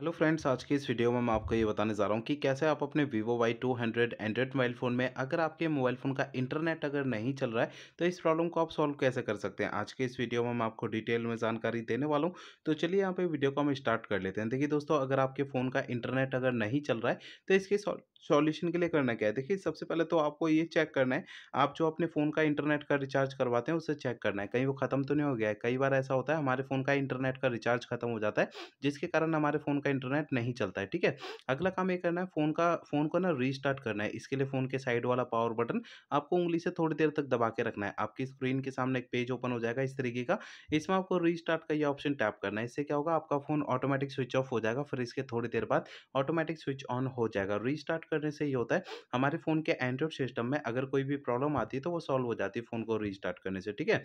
hello friends आज के इस वीडियो में मैं आपको ये बताने जा रहा हूँ कि कैसे आप अपने Vivo Y two hundred Android mobile phone में अगर आपके मोबाइल फ़ोन का इंटरनेट अगर नहीं चल रहा है तो इस प्रॉब्लम को आप सॉल्व कैसे कर सकते हैं आज के इस वीडियो में मैं आपको डिटेल में जानकारी देने वाला हूँ तो चलिए यहाँ पे वीडियो को हम स्टार्ट कर लेते हैं देखिए दोस्तों अगर आपके फ़ोन का इंटरनेट अगर नहीं चल रहा है तो इसके सॉल्यूशन के लिए करना क्या है देखिए सबसे पहले तो आपको ये चेक करना है आप जो अपने फ़ोन का इंटरनेट का रिचार्ज करवाते हैं उसे चेक करना है कहीं वो ख़त्म तो नहीं हो गया है कई बार ऐसा होता है हमारे फ़ोन का इंटरनेट का रिचार्ज खत्म हो जाता है जिसके कारण हमारे फ़ोन उनका इंटरनेट नहीं चलता है ठीक है अगला काम ये करना है फ़ोन का फ़ोन को ना रीस्टार्ट करना है इसके लिए फ़ोन के साइड वाला पावर बटन आपको उंगली से थोड़ी देर तक दबा के रखना है आपकी स्क्रीन के सामने एक पेज ओपन हो जाएगा इस तरीके का इसमें आपको रीस्टार्ट का ये ऑप्शन टैप करना है इससे क्या होगा आपका फ़ोन ऑटोमेटिक स्विच ऑफ हो जाएगा फिर इसके थोड़ी देर बाद ऑटोमेटिक स्विच ऑन हो जाएगा रीस्टार्ट करने से ये होता है हमारे फ़ोन के एंड्रॉयड सिस्टम में अगर कोई भी प्रॉब्लम आती है तो वो सॉल्व हो जाती है फ़ोन को रीस्टार्ट करने से ठीक है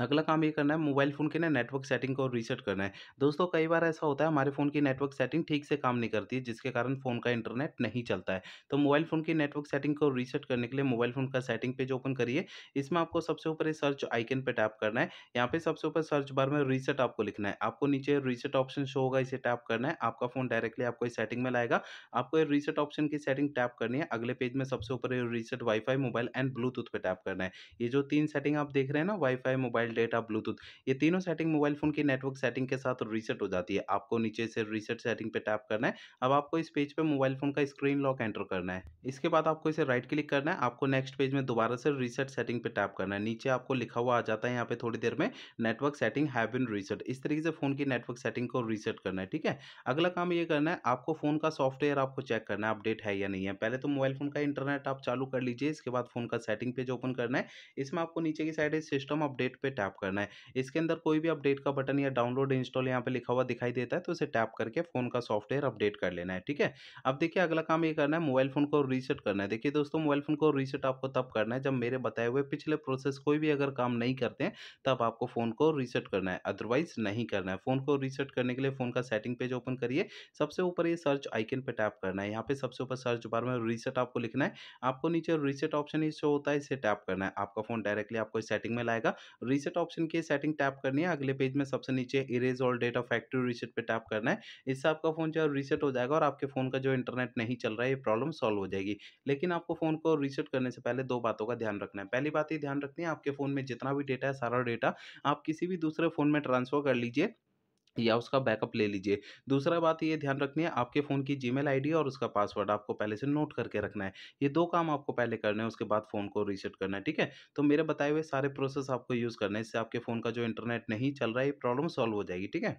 अगला काम ये करना है मोबाइल फ़ोन के ना नेटवर्क सेटिंग को रीसेट करना है दोस्तों कई बार ऐसा होता है हमारे फ़ोन की नेटवर्क सेटिंग ठीक से काम नहीं करती जिसके कारण फ़ोन का इंटरनेट नहीं चलता है तो मोबाइल फ़ोन की नेटवर्क सेटिंग को रीसेट करने के लिए मोबाइल फ़ोन का सेटिंग पेज ओपन करिए इसमें आपको सबसे ऊपर सर्च आइकन पर टैप करना है यहाँ पे सबसे ऊपर सर्च बार में रीसेट आपको लिखना है आपको नीचे रीसेट ऑप्शन शो होगा इसे टैप करना है आपका फ़ोन डायरेक्टली आपको इस सेटिंग में लाएगा आपको रीसेट ऑप्शन की सेटिंग टैप करनी है अगले पेज में सबसे ऊपर reset wifi mobile and Bluetooth पर टैप करना है ये जो तीन सेटिंग आप देख रहे हैं ना wifi mobile mobile data Bluetooth ये तीनों सेटिंग मोबाइल फ़ोन की नेटवर्क सेटिंग के साथ रीसेट हो जाती है आपको नीचे से रीसेट सेटिंग पे टैप करना है अब आपको इस पेज पे मोबाइल फ़ोन का स्क्रीन लॉक एंटर करना है इसके बाद आपको इसे राइट क्लिक करना है आपको नेक्स्ट पेज में दोबारा से रीसेट सेटिंग पे टैप करना है नीचे आपको लिखा हुआ आ जाता है यहाँ पे थोड़ी देर में network setting have been reset इस तरीके से फ़ोन की नेटवर्क सेटिंग को रीसेट करना है ठीक है अगला काम ये करना है आपको फ़ोन का सॉफ्टवेयर आपको चेक करना है अपडेट है या नहीं है पहले तो मोबाइल फ़ोन का इंटरनेट आप चालू कर लीजिए इसके बाद फ़ोन का सेटिंग पेज ओपन करना है इसमें आपको नीचे की साइड सिस्टम अपडेट पे टैप करना है इसके अंदर कोई भी अपडेट का बटन या डाउनलोड इंस्टॉल यहाँ पे लिखा हुआ दिखाई देता है तो इसे टैप करके फ़ोन का सॉफ्टवेयर अपडेट कर लेना है ठीक है अब देखिए अगला काम ये करना है मोबाइल फ़ोन को रीसेट करना है देखिए दोस्तों मोबाइल फ़ोन को रीसेट आपको तब करना है जब मेरे बताए हुए पिछले प्रोसेस कोई भी अगर काम नहीं करते हैं तब आपको फ़ोन को रीसेट करना है अदरवाइज नहीं करना है फ़ोन को रीसेट करने के लिए फ़ोन का सेटिंग पेज ओपन करिए सबसे ऊपर ये सर्च आइकन पर टैप करना है यहाँ पे सबसे ऊपर सर्च बार में रीसेट आपको लिखना है आपको नीचे रीसेट ऑप्शन ही शो होता है इसे टैप करना है आपका फ़ोन डायरेक्टली आपको सेटिंग में लाएगा रीसेट रीसेट ऑप्शन की सेटिंग टैप करनी है अगले पेज में सबसे नीचे erase all data factory reset पे टैप करना है इससे आपका फ़ोन जो रीसेट हो जाएगा और आपके फ़ोन का जो इंटरनेट नहीं चल रहा है ये प्रॉब्लम सॉल्व हो जाएगी लेकिन आपको फ़ोन को रीसेट करने से पहले दो बातों का ध्यान रखना है पहली बात ये ध्यान रखनी है आपके फ़ोन में जितना भी डेटा है सारा डेटा आप किसी भी दूसरे फ़ोन में ट्रांसफ़र कर लीजिए या उसका बैकअप ले लीजिए दूसरा बात ये ध्यान रखनी है आपके फ़ोन की जी मेल और उसका पासवर्ड आपको पहले से नोट करके रखना है ये दो काम आपको पहले करना है उसके बाद फ़ोन को रीसेट करना है ठीक है तो मेरे बताए हुए सारे प्रोसेस आपको यूज़ करना है इससे आपके फ़ोन का जो इंटरनेट नहीं चल रहा है ये प्रॉब्लम सॉल्व हो जाएगी ठीक है